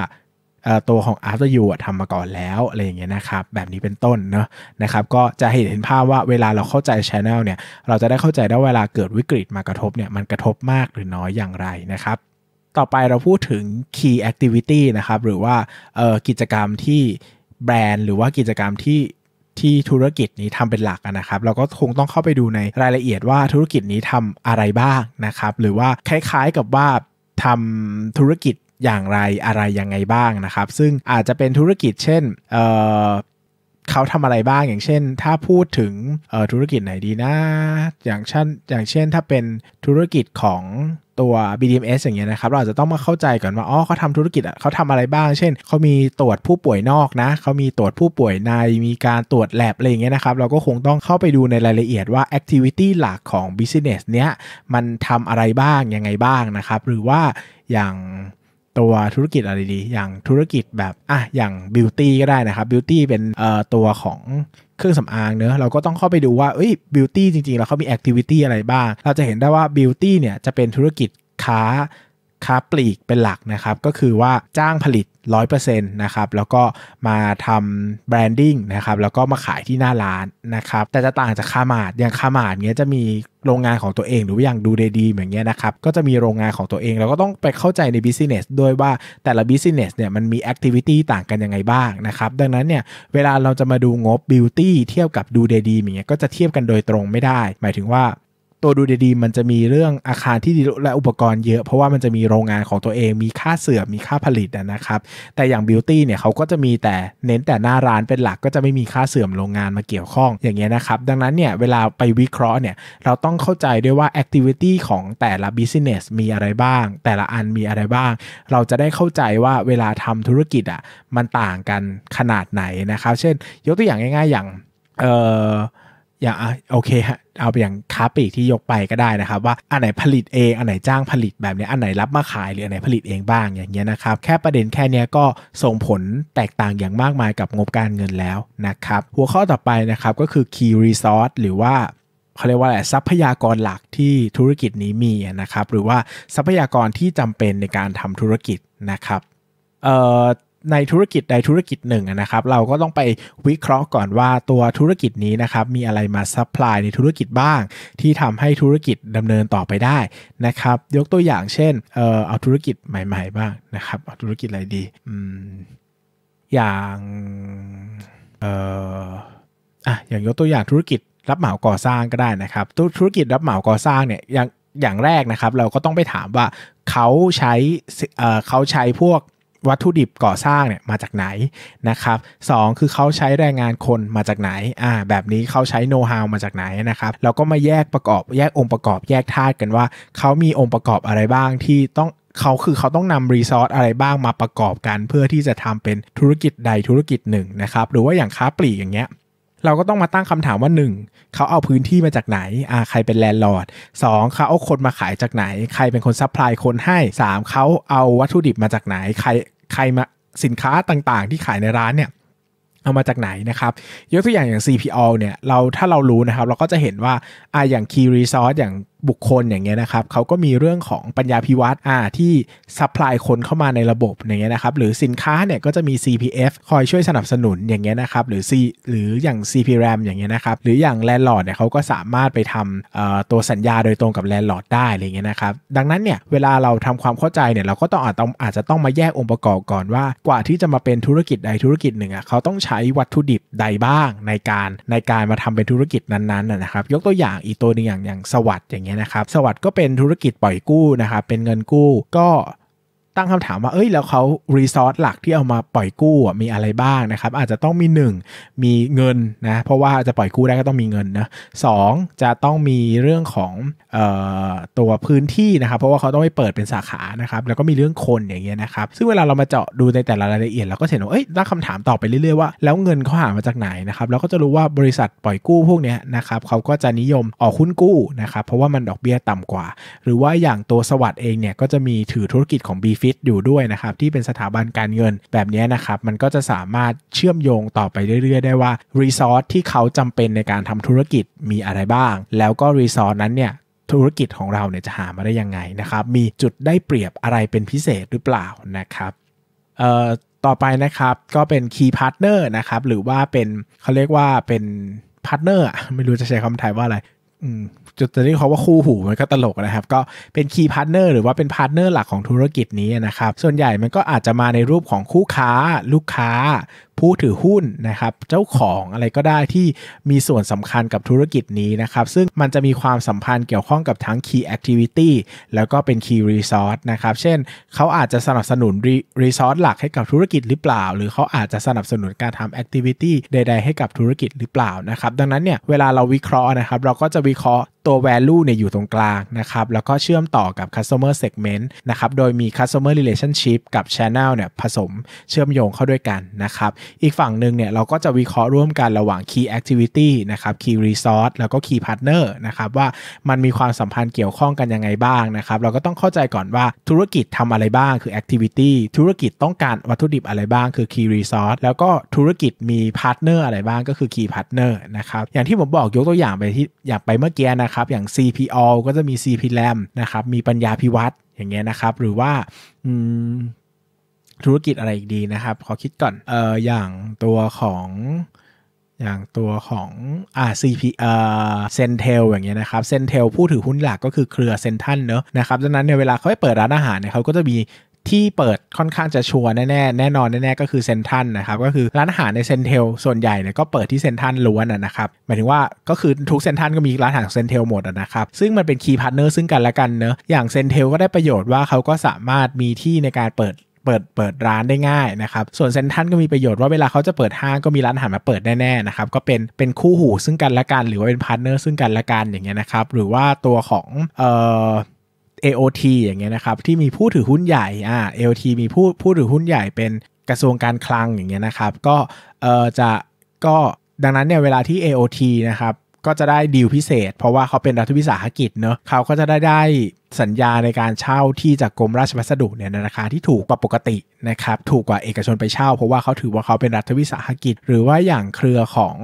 ตัวของ After You ทำมาก่อนแล้วอะไรอย่างเงี้ยนะครับแบบนี้เป็นต้นเนาะนะครับก็จะเห็นภาพว่าเวลาเราเข้าใจ Channel เนี่ยเราจะได้เข้าใจได้เวลาเกิดวิกฤตมากระทบเนี่ยมันกระทบมากหรือน้อยอย่างไรนะครับต่อไปเราพูดถึง Key Activity นะครับหรือว่ากิจกรรมที่แบรนด์หรือว่ากิจกรรมที่ที่ธุรกิจนี้ทำเป็นหลักนะครับเราก็คงต้องเข้าไปดูในรายละเอียดว่าธุรกิจนี้ทำอะไรบ้างนะครับหรือว่าคล้ายๆกับว่าทำธุรกิจอย่างไรอะไร ยังไงบ้างนะครับ ซึ่งอาจจะเป็นธุรกิจเช่นเเขาทำอะไรบ้างอย่างเช่น ถ้าพูดถึงธุรกิจไหนดีนะ อย่างเช่นอย่างเช่นถ้าเป็นธุรกิจของตัว BDMS อย่างเงี้ยนะครับเราจะต้องมาเข้าใจก่อนว่าอ๋อเขาทำธุรกิจเขาทำอะไรบ้าง เช่นเขามีตรวจผู้ป่วยนอกนะเขามีตรวจผู้ป่วยในมีการตรวจแลบอะไรเงี้ยนะครับ เราก็คงต้องเข้าไปดูในรายละเอียดว่า activity หลักของ business เนี้ยมันทำอะไรบ้างยังไงบ้างนะครับหรือว่าอย่างตัวธุรกิจอะไรดี อย่างธุรกิจแบบอ่ะอย่างบิวตี้ก็ได้นะครับบิวตี้เป็นเอ่อตัวของเครื่องสำอางเนอะเราก็ต้องเข้าไปดูว่าเอ้ยบิวตี้จริงๆ แล้วเขามีแอคทิวิตี้อะไรบ้าง เราจะเห็นได้ว่าบิวตี้เนี่ย จะเป็นธุรกิจค้าค้าปลีกเป็นหลักนะครับ ก็คือว่าจ้างผลิต100%นะครับแล้วก็มาทำแบรนดิ้งนะครับแล้วก็มาขายที่หน้าร้านนะครับแต่จะต่างจากคามาดอย่างคามาดเนี้ยจะมีโรงงานของตัวเองหรืออย่างดูเดดีอย่างเงี้ยนะครับก็จะมีโรงงานของตัวเอง เราก็ต้องไปเข้าใจในบิสเนสด้วยว่าแต่ละบิสเนสเนี่ยมันมีแอคทิวิตี้ต่างกันยังไงบ้างนะครับดังนั้นเนี่ยเวลาเราจะมาดูงบบิวตี้เทียบกับดูเดดีอย่างเงี้ยก็จะเทียบกันโดยตรงไม่ได้ หมายถึงว่าตัวดูดีๆมันจะมีเรื่องอาคารที่ดีและอุปกรณ์เยอะเพราะว่ามันจะมีโรงงานของตัวเองมีค่าเสื่อมมีค่าผลิตนะครับ แต่อย่างบิวตี้เนี่ยเขาก็จะมีแต่เน้นแต่หน้าร้านเป็นหลักก็จะไม่มีค่าเสื่อมโรงงานมาเกี่ยวข้องอย่างเงี้ยนะครับ ดังนั้นเนี่ยเวลาไปวิเคราะห์เนี่ยเราต้องเข้าใจด้วยว่าแอคทิวิตี้ของแต่ละบิสเนสมีอะไรบ้าง แต่ละอันมีอะไรบ้าง เราจะได้เข้าใจว่าเวลาทำธุรกิจอะ่ะมันต่างกันขนาดไหนนะครับ เช่น ยกตัวอย่างง่าย ๆอย่างเอ่ออย่างโอเคฮะเอาไปอย่างค้าปลีกที่ยกไปก็ได้นะครับ ว่าอันไหนผลิตเองอันไหนจ้างผลิตแบบนี้อันไหนรับมาขายหรืออันไหนผลิตเองบ้างอย่างเงี้ยนะครับแค่ประเด็นแค่นี้ก็ส่งผลแตกต่างอย่างมากมายกับงบการเงินแล้วนะครับหัวข้อต่อไปนะครับก็คือ key resource หรือว่าเขาเรียกว่าอะไรทรัพยากรหลักที่ธุรกิจนี้มีนะครับหรือว่าทรัพยากรที่จำเป็นในการทำธุรกิจนะครับเอ่อในธุรกิจใดธุรกิจหนึ่งนะครับ เราก็ต้องไปวิเคราะห์ก่อนว่า ตัวธุรกิจนี้นะครับมีอะไรมาซัพพลายในธุรกิจบ้างที่ทำให้ธุรกิจดำเนินต่อไปได้นะครับยกตัวอย่างเช่นเออเอาธุรกิจใหม่ ๆ บ้างนะครับเอาธุรกิจอะไรดีอืมอย่างเอ่ออ่ะอย่างยกตัวอย่างธุรกิจรับเหมาก่อสร้างก็ได้นะครับธุรกิจรับเหมาก่อสร้างเนี่ยอย่างอย่างแรกนะครับ เราก็ต้องไปถามว่าเขาใช้เขาใช้พวกวัตถุดิบก่อสร้างเนี่ยมาจากไหนนะครับสคือเขาใช้แรงงานคนมาจากไหนอ่าแบบนี้เขาใช้โน้ตฮาวมาจากไหนนะครับเราก็มาแยกประกอบ แยกองค์ประกอบแยกธาตุกันว่า เขามีองค์ประกอบอะไรบ้างที่ต้องเขาคือเขาต้องนำรีซอสอะไรบ้างมาประกอบกันเพื่อที่จะทำเป็นธุรกิจใดธุรกิจหนึ่งนะครับหรือว่าอย่างค้าปลีกอย่างเงี้ยเราก็ต้องมาตั้งคำถามว่า 1. เขาเอาพื้นที่มาจากไหนอ่าใครเป็นแลนด์ลอร์ด 2. เขาเอาคนมาขายจากไหนใครเป็นคนซัพพลายคนให้ 3. เขาเอาวัตถุดิบมาจากไหนใครใครมาสินค้าต่างๆที่ขายในร้านเนี่ย เอามาจากไหนนะครับยกตัวอย่างอย่าง CPO เนี่ย เราถ้าเรารู้นะครับ เราก็จะเห็นว่าอ่าอย่าง Key Resource อย่างบุคคลอย่างเงี้ยนะครับเขาก็มีเรื่องของปัญญาพิวัตรอ่าที่ซัพพลายคนเข้ามาในระบบอย่างเงี้ยนะครับหรือสินค้าเนี่ยก็จะมี CPF คอยช่วยสนับสนุนอย่างเงี้ยนะครับ หรือ C หรืออย่าง CPRAM อย่างเงี้ยนะครับหรืออย่างแลนด์ลอร์ดเนี่ยเขาก็สามารถไปทำตัวสัญญาโดยตรงกับแลนด์ลอร์ดได้อะไรเงี้ยนะครับ ดังนั้นเนี่ยเวลาเราทำความเข้าใจเนี่ยเราก็ต้องอาจต้องอาจจะต้องมาแยกองค์ประกอบก่อนว่ากว่าที่จะมาเป็นธุรกิจใดธุรกิจหนึ่งอ่ะเขาต้องใช้วัตถุดิบใดบ้างในการในการมาทำเป็นธุรกิจนั้นๆนะครับยกตัวอย่างอีกตัวหนึ่งอย่างอย่างสวัสด์อย่างี้ยนะครับสวัสด์ก็เป็นธุรกิจปล่อยกู้นะครับ เป็นเงินกู้ก็ตั้งคำถามว่า เอ้ย แล้วเขารีซอสหลักที่เอามาปล่อยกู้มีอะไรบ้างนะครับ อาจจะต้องมี1มีเงินนะ เพราะว่าจะปล่อยกู้ได้ก็ต้องมีเงินนะสจะต้องมีเรื่องของออตัวพื้นที่นะครับ เพราะว่าเขาต้องไปเปิดเป็นสาขา นะครับ แล้วก็มีเรื่องคนอย่างเงี้ยนะครับ ซึ่งเวลาเรามาเจาะดูในแต่ละรายละเอียดเราก็เห็นว่า เอ้ยตั้งคำถามต่อไปเรื่อย ๆ ว่าแล้วเงินเขาหามาจากไหนนะครับเราก็จะรู้ว่าบริษัทปล่อยกู้พวกนี้นะครับเขาก็จะนิยมออกคุ้นกู้นะครับ เพราะว่ามันดอกเบี้ยต่ำกว่า หรือว่าอย่างตัวสวัสด์เองเนี่ยก็จะมีถือธุรกิจของ b ฟิตอยู่ด้วยนะครับที่เป็นสถาบันการเงินแบบนี้นะครับ มันก็จะสามารถเชื่อมโยงต่อไปเรื่อยๆ ได้ว่า รีซอสที่เขาจำเป็นในการทำธุรกิจมีอะไรบ้าง แล้วก็รีซอสนั้นเนี่ยธุรกิจของเราเนี่ยจะหามาได้ยังไงนะครับ มีจุดได้เปรียบอะไรเป็นพิเศษหรือเปล่านะครับเอ่อต่อไปนะครับก็เป็นคีย์พาร์ทเนอร์นะครับ หรือว่าเป็นเขาเรียกว่าเป็นพาร์ทเนอร์ไม่รู้จะใช้คำไทยว่าอะไรจุดนี้เขาว่าคู่หูมันก็ตลกนะครับ ก็เป็นคีย์พาร์ทเนอร์หรือว่าเป็นพาร์ทเนอร์หลักของธุรกิจนี้นะครับ ส่วนใหญ่มันก็อาจจะมาในรูปของคู่ค้า ลูกค้าผู้ถือหุ้นนะครับเจ้าของอะไรก็ได้ที่มีส่วนสำคัญกับธุรกิจนี้นะครับซึ่งมันจะมีความสัมพันธ์เกี่ยวข้องกับทั้ง Key Activity แล้วก็เป็น Key Resource นะครับเช่นเขาอาจจะสนับสนุน Resource หลักให้กับธุรกิจหรือเปล่าหรือเขาอาจจะสนับสนุนการทำ Activity ใดๆให้กับธุรกิจหรือเปล่านะครับดังนั้นเนี่ยเวลาเราวิเคราะห์นะครับเราก็จะวิเคราะห์ตัว value เนี่ยอยู่ตรงกลางนะครับแล้วก็เชื่อมต่อกับ customer segment นะครับโดยมี customer relationship กับ channel เนี่ยผสมเชื่อมโยงเข้าด้วยกันนะครับอีกฝั่งหนึ่งเนี่ยเราก็จะวิเคราะห์ร่วมกันระหว่าง Key Activity นะครับ Key Resource แล้วก็ Key Partner นะครับ ว่ามันมีความสัมพันธ์เกี่ยวข้องกันยังไงบ้างนะครับ เราก็ต้องเข้าใจก่อนว่าธุรกิจทำอะไรบ้าง คือ Activity ธุรกิจต้องการวัตถุดิบอะไรบ้าง คือ Key Resource แล้วก็ธุรกิจมี Partner อะไรบ้างก็คือ Key Partner นะครับอย่างที่ผมบอกยกตัวอย่างไปที่อยากไปเมื่อกี้นะครับ อย่าง CPO ก็จะมี CPLAM นะครับมีปัญญาพิวัตรอย่างเงี้ยนะครับ หรือว่าธุรกิจอะไรอีกดีนะครับ ขอคิดก่อนเอออย่างตัวของ อย่างตัวของอ่า CP เอ่อเซนเทลอย่างเงี้ยนะครับเซนเทลผู้ถือหุ้นหลักก็คือเครือเซนทันเนอะนะครับ ดังนั้นเนี่ยเวลาเขาไปเปิดร้านอาหารเนี่ยเขาก็จะมีที่เปิดค่อนข้างจะชัวร์แน่แน่แน่นอนแน่ๆก็คือเซนทันนะครับ ก็คือร้านอาหารในเซนเทลส่วนใหญ่เนี่ย ก็เปิดที่เซนทันล้วนนะครับ หมายถึงว่า ก็คือทุกเซนทันก็มีร้านอาหารเซนเทลหมดนะครับ ซึ่งมันเป็นคีย์พาร์ทเนอร์ซึ่งกันและกันเนอะอย่างเซนเทลก็ได้ประโยชน์ว่าเขาก็สามารถมีที่ในการเปิดเปิดเปิดร้านได้ง่ายนะครับส่วนเซนทันก็มีประโยชน์ว่าเวลาเขาจะเปิดห้างก็มีร้านอาหารมาเปิดแน่ๆนะครับก็เป็นเป็นคู่หูซึ่งกันและกันหรือว่าเป็นพาร์ทเนอร์ซึ่งกันและกันอย่างเงี้ยนะครับ หรือว่าตัวของเอ่อ AOT อย่างเงี้ยนะครับ ที่มีผู้ถือหุ้นใหญ่อ่า AOT มีผู้ผู้ถือหุ้นใหญ่เป็นกระทรวงการคลังอย่างเงี้ยนะครับ ก็เอ่อจะก็ดังนั้นเนี่ยเวลาที่ AOT นะครับก็จะได้ดีลพิเศษเพราะว่าเขาเป็นรัฐวิสาหกิจเนอะเขาก็จะได้ได้สัญญาในการเช่าที่จากกรมราชพัสดุเนี่ยในราคาที่ถูกกว่าปกตินะครับถูกกว่าเอกชนไปเช่าเพราะว่าเขาถือว่าเขาเป็นรัฐวิสาหกิจ หรือว่าอย่างเครือของ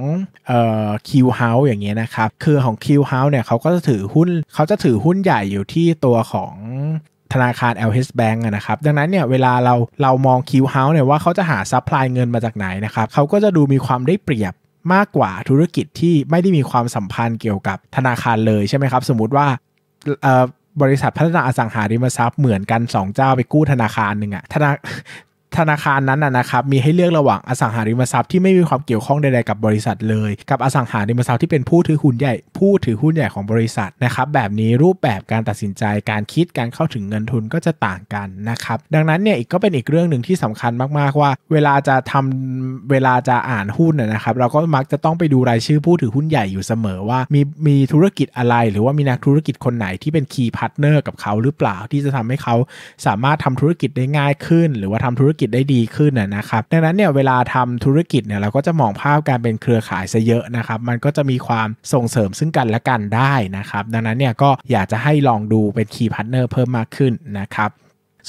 เอ่อคิวเฮาส์อย่างเงี้ยนะครับเครือของคิวเฮาส์เนี่ยเขาก็จะถือหุ้นเขาจะถือหุ้นใหญ่อยู่ที่ตัวของธนาคาร LH Bank นะครับดังนั้นเนี่ยเวลาเราเรามองคิวเฮาส์เนี่ยว่าเขาจะหาซัพพลายเงินมาจากไหนนะครับเขาก็จะดูมีความได้เปรียบมากกว่าธุรกิจที่ไม่ได้มีความสัมพันธ์เกี่ยวกับธนาคารเลยใช่ไหมครับ สมมติว่าบริษัทพัฒนาอสังหาริมทรัพย์เหมือนกัน2เจ้าไปกู้ธนาคารหนึ่งอะธนาธนาคารนั้นนะครับมีให้เลือก ระหว่างอสังหาริมทรัพย์ ที่ไม่มีความเกี่ยวข้องใดๆกับบริษัทเลย กับอสังหาริมทรัพย์ที่เป็นผู้ถือหุ้นใหญ่ผู้ถือหุ้นใหญ่ของ บริษัทนะครับ แบบนี้รูปแบบการตัดสินใจการคิดการเข้าถึงเงินทุนก็จะต่างกันนะครับ ดังนั้นเนี่ยอีกก็เป็นอีกเรื่องหนึ่งที่สำคัญมากๆว่า เวลาจะทำเวลาจะอ่านหุ้นนะครับ เราก็มักจะต้องไปดูรายชื่อผู้ถือหุ้นใหญ่อยู่เสมอว่ามีมีธุรกิจอะไรหรือว่ามีนักธุรกิจคนไหนที่เป็นคีย์พาร์ทเนอร์กับเขาหรือเปล่าที่จะทำให้เขาสามารถทำธุรกิจได้ง่ายขึ้น หรือว่าทำธุรกิจได้ดีขึ้นนะครับ ดังนั้นเนี่ยเวลาทำธุรกิจเนี่ยเราก็จะมองภาพการเป็นเครือข่ายซะเยอะนะครับ มันก็จะมีความส่งเสริมซึ่งกันและกันได้นะครับ ดังนั้นเนี่ยก็อยากจะให้ลองดูเป็นคีย์พาร์ทเนอร์เพิ่มมากขึ้นนะครับ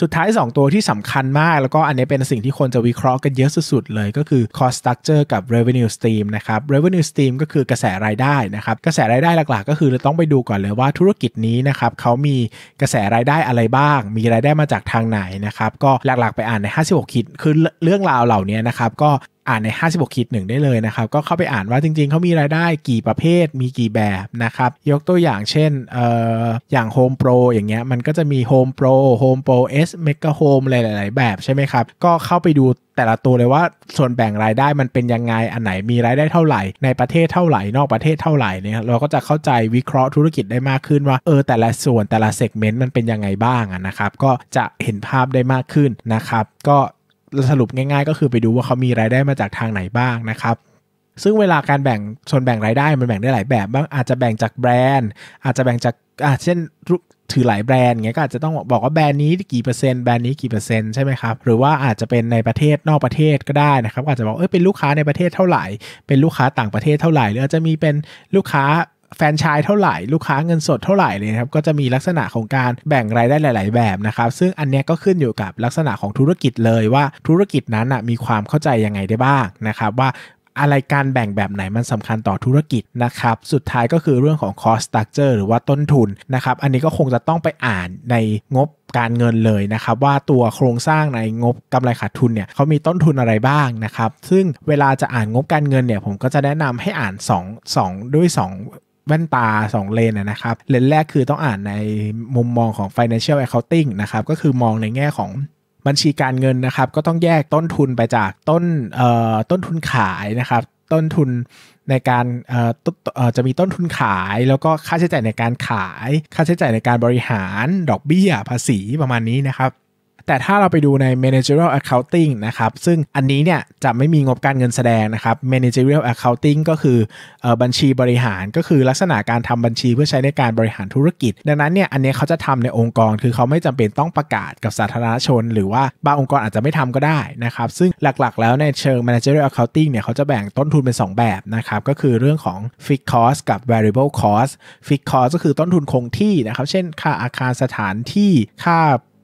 สุดท้าย2ตัวที่สำคัญมากแล้วก็อันนี้เป็นสิ่งที่คนจะวิเคราะห์กันเยอะสุดๆเลยก็คือ cost structure กับ revenue stream นะครับ revenue stream ก็คือกระแสรายได้นะครับกระแสรายได้หลักๆ ก็คือเราต้องไปดูก่อนเลยว่าธุรกิจนี้นะครับเขามีกระแสรายได้อะไรบ้าง มีรายได้มาจากทางไหนนะครับก็หลักๆไปอ่านใน 56 คิดคือเรื่องราวเหล่านี้นะครับก็อ่านใน56 คิดหนึ่งได้เลยนะครับ ก็เข้าไปอ่านว่าจริง ๆ เขามีรายได้กี่ประเภท มีกี่แบบนะครับ ยกตัวอย่างเช่นเอ่ออย่าง Home Pro อย่างเงี้ย มันก็จะมี Home Pro Home Pro S Mega Home อะไรหลายๆ แบบใช่ไหมครับ ก็เข้าไปดูแต่ละตัวเลยว่าส่วนแบ่งรายได้มันเป็นยังไง อันไหนมีรายได้เท่าไหร่ ในประเทศเท่าไหร่ นอกประเทศเท่าไหร่เนี่ยเราก็จะเข้าใจวิเคราะห์ธุรกิจได้มากขึ้นว่า เออแต่ละส่วนแต่ละเซกเมนต์มันเป็นยังไงบ้างนะครับ ก็จะเห็นภาพได้มากขึ้นนะครับ ก็สรุปง่าย ๆ ก็คือไปดูว่าเขามีรายได้มาจากทางไหนบ้างนะครับซึ่งเวลาการแบ่งส่วนแบ่งรายได้มันแบ่งได้หลายแบบบ้างอาจจะแบ่งจากแบรนด์ อาจจะแบ่งจากอ่าเช่นถือหลายแบรนด์เงี้ยก็อาจจะต้องบอกว่าแบรนด์นี้กี่เปอร์เซ็นต์แบรนด์นี้กี่เปอร์เซ็นต์ใช่ไหมครับหรือว่าอาจจะเป็นในประเทศนอกประเทศก็ได้นะครับอาจจะบอกเออเป็นลูกค้าในประเทศเท่าไหร่เป็นลูกค้าต่างประเทศเท่าไหร่หรืออาจจะมีเป็นลูกค้าแฟนชายเท่าไหร่ลูกค้าเงินสดเท่าไหร่เลยครับก็จะมีลักษณะของการแบ่งรายได้หลาย ๆแบบนะครับซึ่งอันนี้ก็ขึ้นอยู่กับลักษณะของธุรกิจเลยว่าธุรกิจนั้นมีความเข้าใจยังไงได้บ้างนะครับว่าอะไรการแบ่งแบบไหนมันสำคัญต่อธุรกิจนะครับสุดท้ายก็คือเรื่องของ cost structure หรือว่าต้นทุนนะครับอันนี้ก็คงจะต้องไปอ่านในงบการเงินเลยนะครับว่าตัวโครงสร้างในงบกำไรขาดทุนเนี่ยเขามีต้นทุนอะไรบ้างนะครับซึ่งเวลาจะอ่านงบการเงินเนี่ย ผมก็จะแนะนำให้อ่าน2 2ด้วย 2แว่นตา 2 เลนนะครับเลนแรกคือต้องอ่านในมุมมองของ financial accounting นะครับก็คือมองในแง่ของบัญชีการเงินนะครับ ก็ต้องแยกต้นทุนไปจากต้นเอ่อต้นทุนขายนะครับ ต้นทุนในการจะมีต้นทุนขายแล้วก็ค่าใช้จ่ายในการขาย ค่าใช้จ่ายในการบริหารดอกเบี้ย ภาษีประมาณนี้นะครับแต่ถ้าเราไปดูใน managerial accounting นะครับซึ่งอันนี้เนี่ยจะไม่มีงบการเงินแสดงนะครับ managerial accounting ก็คือบัญชีบริหารก็คือลักษณะการทำบัญชีเพื่อใช้ในการบริหารธุรกิจ ดังนั้นเนี่ยอันนี้เขาจะทำในองค์กรคือเขาไม่จำเป็นต้องประกาศกับสาธารณชน หรือว่าบางองค์กรอาจจะไม่ทำก็ได้นะครับ ซึ่งหลักๆแล้วในเชิง managerial accounting เนี่ยเขาจะแบ่งต้นทุนเป็น 2 แบบนะครับก็คือเรื่องของ fixed cost กับ variable cost fixed cost ก็คือต้นทุนคงที่นะครับ เช่นค่าอาคารสถานที่ค่า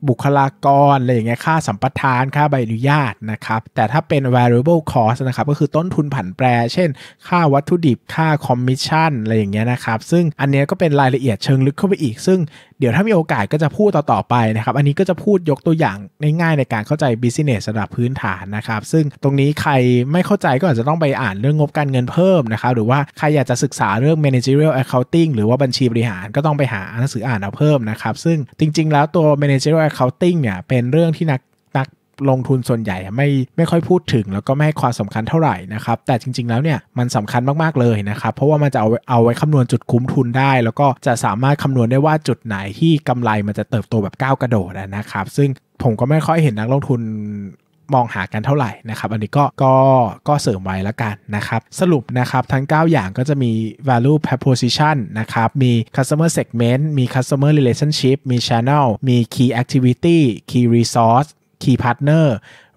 บุคลากรอะไรอย่างเงี้ยค่าสัมปทาน ค่าใบอนุญาตนะครับแต่ถ้าเป็น variable cost นะครับก็คือต้นทุนผันแปร เช่น ค่าวัตถุดิบค่าคอมมิชชั่นอะไรอย่างเงี้ยนะครับซึ่งอันเนี้ยก็เป็นรายละเอียดเชิงลึกเข้าไปอีกซึ่งเดี๋ยวถ้ามีโอกาสก็จะพูดต่อๆไปนะครับอันนี้ก็จะพูดยกตัวอย่างง่ายๆในการเข้าใจ business ระดับพื้นฐานนะครับซึ่งตรงนี้ใครไม่เข้าใจก็อาจจะต้องไปอ่านเรื่องงบการเงินเพิ่มนะครับหรือว่าใครอยากจะศึกษาเรื่อง managerial accounting หรือว่าบัญชีบริหารก็ต้องไปหาหนังสืออ่านเอาเพิ่มนะครับซึ่งจริงๆแล้วตัว managerial accounting เนี่ยเป็นเรื่องที่นักนักลงทุนส่วนใหญ่ ไม่ไม่ค่อยพูดถึง แล้วก็ไม่ให้ความสำคัญเท่าไหร่นะครับ แต่จริงๆแล้วเนี่ยมันสำคัญมากๆเลยนะครับ เพราะว่ามันจะเอาเอาไว้คำนวณจุดคุ้มทุนได้ แล้วก็จะสามารถคำนวณได้ว่าจุดไหนที่กำไรมันจะเติบโตแบบก้าวกระโดดนะครับซึ่งผมก็ไม่ค่อยเห็นนักลงทุนมองหากันเท่าไหร่นะครับ อันนี้ก็ก็ก็เสริมไว้ละกันนะครับสรุปนะครับทั้ง 9 อย่างก็จะมี value proposition นะครับ มี customer segment มี customer relationship มี channel มี key activity key resource key partner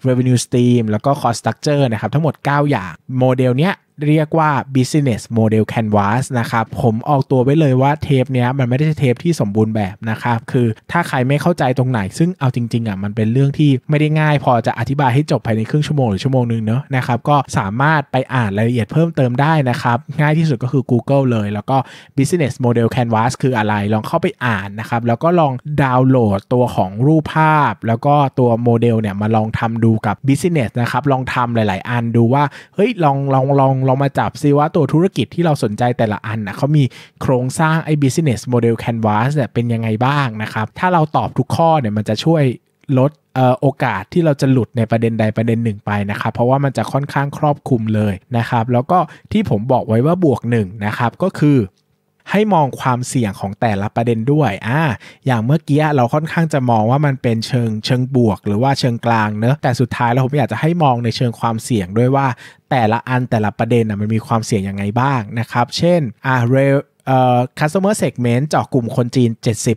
revenue stream แล้วก็ cost structure นะครับทั้งหมด 9 อย่าง โมเดลเนี้ยเรียกว่า business model canvas นะครับ ผมออกตัวไว้เลยว่าเทปนี้มันไม่ได้เทปที่สมบูรณ์แบบนะครับ คือถ้าใครไม่เข้าใจตรงไหน ซึ่งเอาจริงๆอ่ะมันเป็นเรื่องที่ไม่ได้ง่ายพอจะอธิบายให้จบภายในครึ่งชั่วโมง หรือชั่วโมงนึงเนอะนะครับ ก็สามารถไปอ่านรายละเอียดเพิ่มเติมได้นะครับ ง่ายที่สุดก็คือ Google เลย แล้วก็ business model canvas คืออะไร ลองเข้าไปอ่านนะครับ แล้วก็ลองดาวน์โหลดตัวของรูปภาพ แล้วก็ตัวโมเดลเนี่ยมาลองทำดูกับ business นะครับ ลองทำหลาย ๆ อันดูว่า เฮ้ย ลอง ลองลองลองมาจับซิว่าตัวธุรกิจที่เราสนใจแต่ละอันนะเขามีโครงสร้างไอ้ business model canvas เนี่ยเป็นยังไงบ้างนะครับ ถ้าเราตอบทุกข้อเนี่ยมันจะช่วยลดโอกาสที่เราจะหลุดในประเด็นใดประเด็นหนึ่งไปนะครับ เพราะว่ามันจะค่อนข้างครอบคลุมเลยนะครับ แล้วก็ที่ผมบอกไว้ว่าบวก1นะครับก็คือให้มองความเสี่ยงของแต่ละประเด็นด้วย อ่า อย่างเมื่อกี้ เราค่อนข้างจะมองว่ามันเป็นเชิง เชิงบวกหรือว่าเชิงกลาง เนอะ แต่สุดท้ายเราผมอยากจะให้มองในเชิงความเสี่ยงด้วยว่าแต่ละอันแต่ละประเด็นนะมันมีความเสี่ยงยังไงบ้างนะครับ เช่น อ่าเอ่อ customer segment เจาะกลุ่มคนจีน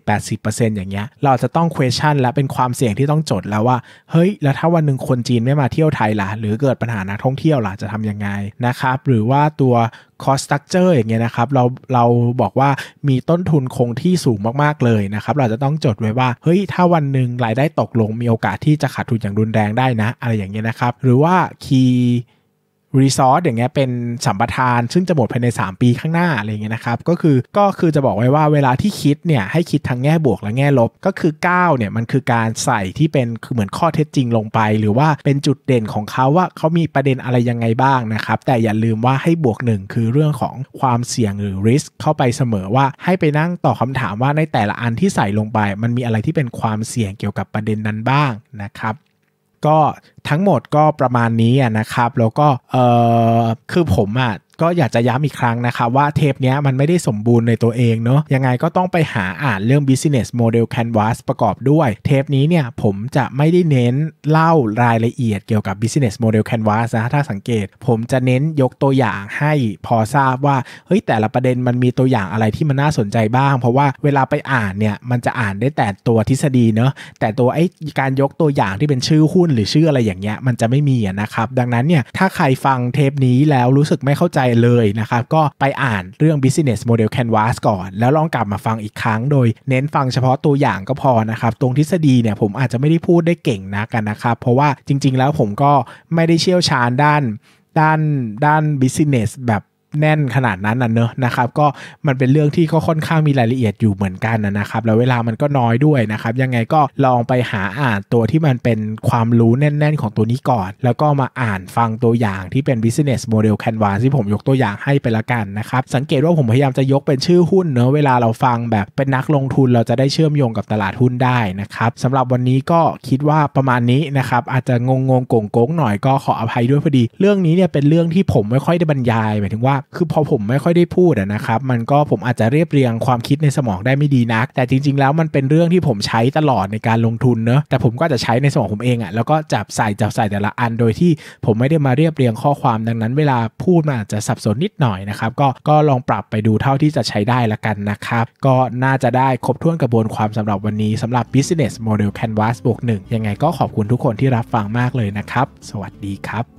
70-80%อย่างเงี้ย เราจะต้อง question และเป็นความเสี่ยงที่ต้องจดแล้วว่า เฮ้ย แล้วถ้าวันหนึ่งคนจีนไม่มาเที่ยวไทยล่ะ หรือเกิดปัญหานักท่องเที่ยวล่ะ จะทำยังไงนะครับ หรือว่าตัว cost structure อย่างเงี้ยนะครับ เรา เราบอกว่ามีต้นทุนคงที่สูงมากๆเลยนะครับ เราจะต้องจดไว้ว่า เฮ้ย ถ้าวันหนึ่งรายได้ตกลง มีโอกาสที่จะขาดทุนอย่างรุนแรงได้นะ อะไรอย่างเงี้ยนะครับ หรือว่า key รีซอสอย่างเงี้ยเป็นสัมปทาน ซึ่งจะหมดภายใน 3 ปีข้างหน้าอะไรเงี้ยนะครับ ก็คือก็คือจะบอกไว้ว่าเวลาที่คิดเนี่ยให้คิดทั้งแง่บวกและแง่ลบก็คือ 9 เนี่ยมันคือการใส่ที่เป็นคือเหมือนข้อเท็จจริงลงไป หรือว่าเป็นจุดเด่นของเขาว่าเขามีประเด็นอะไรยังไงบ้างนะครับ แต่อย่าลืมว่าให้บวก1คือเรื่องของความเสี่ยงหรือ risk เข้าไปเสมอว่าให้ไปนั่งตอบคาถามว่าในแต่ละอันที่ใส่ลงไป มันมีอะไรที่เป็นความเสี่ยงเกี่ยวกับประเด็นนั้นบ้างนะครับก็ทั้งหมดก็ประมาณนี้นะครับ แล้วก็เออคือผมอะ่ะก็อยากจะย้ำอีกครั้งนะคะว่าเทปนี้มันไม่ได้สมบูรณ์ในตัวเองเนาะยังไงก็ต้องไปหาอ่านเรื่อง business model canvas ประกอบด้วย เทปนี้เนี่ยผมจะไม่ได้เน้นเล่ารายละเอียดเกี่ยวกับ business model canvas นะถ้าสังเกตผมจะเน้นยกตัวอย่างให้พอทราบว่าเฮ้ยแต่ละประเด็นมันมีตัวอย่างอะไรที่มันน่าสนใจบ้าง เพราะว่าเวลาไปอ่านเนี่ยมันจะอ่านได้แต่ตัวทฤษฎีเนาะแต่ตัวไอ้การยกตัวอย่างที่เป็นชื่อหุ้นหรือชื่ออะไรอย่างเงี้ยมันจะไม่มีนะครับดังนั้นเนี่ยถ้าใครฟังเทปนี้แล้วรู้สึกไม่เข้าใจเลยนะครับก็ไปอ่านเรื่อง business model canvas ก่อน แล้วลองกลับมาฟังอีกครั้งโดยเน้นฟังเฉพาะตัวอย่างก็พอนะครับ ตรงทฤษฎีเนี่ยผมอาจจะไม่ได้พูดได้เก่งนักนะครับ เพราะว่าจริง ๆ แล้วผมก็ไม่ได้เชี่ยวชาญด้านด้านด้าน business แบบแน่นขนาดนั้นนะเนอะนะครับ ก็มันเป็นเรื่องที่ก็ค่อนข้างมีรายละเอียดอยู่เหมือนกันนะครับ แล้วเวลามันก็น้อยด้วยนะครับ ยังไงก็ลองไปหาอ่านตัวที่มันเป็นความรู้แน่นๆ ของตัวนี้ก่อน แล้วก็มาอ่านฟังตัวอย่างที่เป็น business model canvas ที่ผมยกตัวอย่างให้ไปละกันนะครับ สังเกตว่าผมพยายามจะยกเป็นชื่อหุ้นเนอะเวลาเราฟังแบบเป็นนักลงทุนเราจะได้เชื่อมโยงกับตลาดหุ้นได้นะครับสำหรับวันนี้ก็คิดว่าประมาณนี้นะครับอาจจะงงงงโกงโกงหน่อยก็ขออภัยด้วยพอดี เรื่องนี้เนี่ยเป็นเรื่องที่ผมไม่ค่อยได้บรรยายหมายถึงว่าคือพอผมไม่ค่อยได้พูดนะครับมันก็ผมอาจจะเรียบเรียงความคิดในสมองได้ไม่ดีนัก แต่จริงๆ แล้วมันเป็นเรื่องที่ผมใช้ตลอดในการลงทุนเนอะ แต่ผมก็จะใช้ในสมองผมเองอะ่ะแล้วก็จับใส่จับใส่แต่ละอันโดยที่ผมไม่ได้มาเรียบเรียงข้อความดังนั้นเวลาพูดมันอาจจะสับสนนิดหน่อยนะครับ ก็ก็ลองปรับไปดูเท่าที่จะใช้ได้ละกันนะครับก็น่าจะได้ครบถ้วนกระบวนความสำหรับวันนี้สำหรับ Business Model Canvas บวกหนึ่งยังไงก็ขอบคุณทุกคนที่รับฟังมากเลยนะครับ สวัสดีครับ